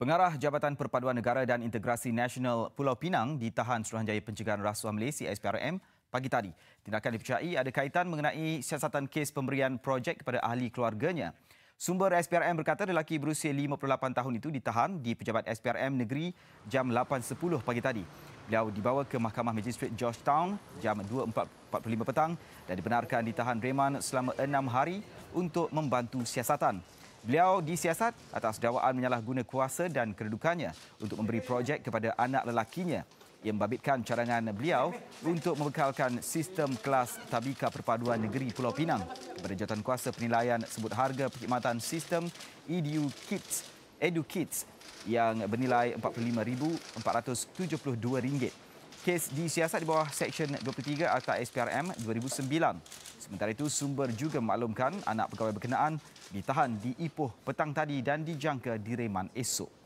Pengarah Jabatan Perpaduan Negara dan Integrasi Nasional Pulau Pinang ditahan Suruhanjaya Pencegahan Rasuah Malaysia SPRM pagi tadi. Tindakan dipercayai ada kaitan mengenai siasatan kes pemberian projek kepada ahli keluarganya. Sumber SPRM berkata lelaki berusia 58 tahun itu ditahan di Pejabat SPRM Negeri jam 8.10 pagi tadi. Beliau dibawa ke Mahkamah Magistrate Georgetown jam 2.45 petang dan dibenarkan ditahan reman selama enam hari untuk membantu siasatan. Beliau disiasat atas dakwaan menyalahguna kuasa dan kedudukannya untuk memberi projek kepada anak lelakinya yang membabitkan cadangan beliau untuk membekalkan sistem kelas tabika perpaduan negeri Pulau Pinang kepada jawatan kuasa penilaian sebut harga perkhidmatan sistem Edu Kids, Edu Kids yang bernilai RM45,472 kes disiasat di bawah Seksyen 23 Akta SPRM 2009. Sementara itu, sumber juga maklumkan anak pegawai berkenaan ditahan di Ipoh petang tadi dan dijangka direman esok.